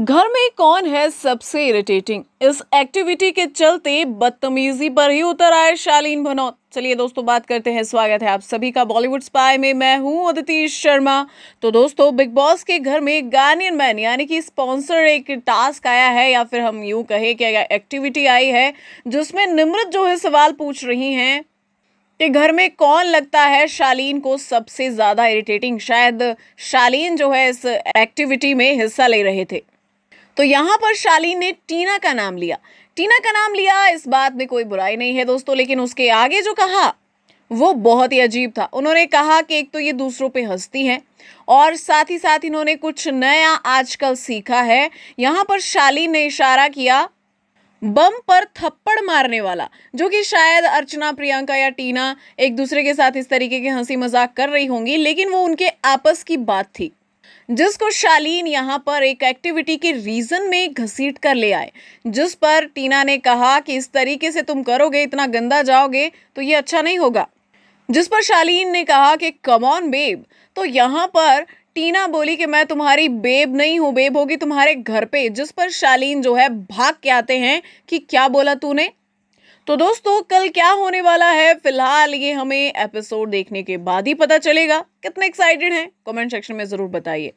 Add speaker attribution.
Speaker 1: घर में कौन है सबसे इरिटेटिंग इस एक्टिविटी के चलते बदतमीजी पर ही उतर आए शालीन भनौत चलिए दोस्तों बात करते हैं स्वागत है आप सभी का बॉलीवुड स्पाई में मैं हूं अदिति शर्मा तो दोस्तों बिग बॉस के घर में गार्नियन मैन यानी कि स्पॉन्सर एक टास्क आया है या फिर हम यूं कहें कि एक्टिविटी आई है जिसमें निमृत जो है सवाल पूछ रही हैं कि घर में कौन लगता है शालीन को सबसे ज़्यादा इरिटेटिंग शायद शालीन जो है इस एक्टिविटी में हिस्सा ले रहे थे तो यहाँ पर शालीन ने टीना का नाम लिया टीना का नाम लिया इस बात में कोई बुराई नहीं है दोस्तों लेकिन उसके आगे जो कहा वो बहुत ही अजीब था उन्होंने कहा कि एक तो ये दूसरों पे हंसती हैं और साथ ही साथ इन्होंने कुछ नया आजकल सीखा है यहाँ पर शालीन ने इशारा किया बम पर थप्पड़ मारने वाला जो कि शायद अर्चना प्रियंका या टीना एक दूसरे के साथ इस तरीके की हंसी मजाक कर रही होंगी लेकिन वो उनके आपस की बात थी जिसको शालीन यहाँ पर एक एक्टिविटी के रीज़न में घसीट कर ले आए जिस पर टीना ने कहा कि इस तरीके से तुम करोगे इतना गंदा जाओगे तो ये अच्छा नहीं होगा जिस पर शालीन ने कहा कि कमॉन बेब तो यहाँ पर टीना बोली कि मैं तुम्हारी बेब नहीं हूँ बेब होगी तुम्हारे घर पे जिस पर शालीन जो है भाग के आते हैं कि क्या बोला तूने तो दोस्तों कल क्या होने वाला है फिलहाल ये हमें एपिसोड देखने के बाद ही पता चलेगा कितने एक्साइटेड हैं कमेंट सेक्शन में ज़रूर बताइए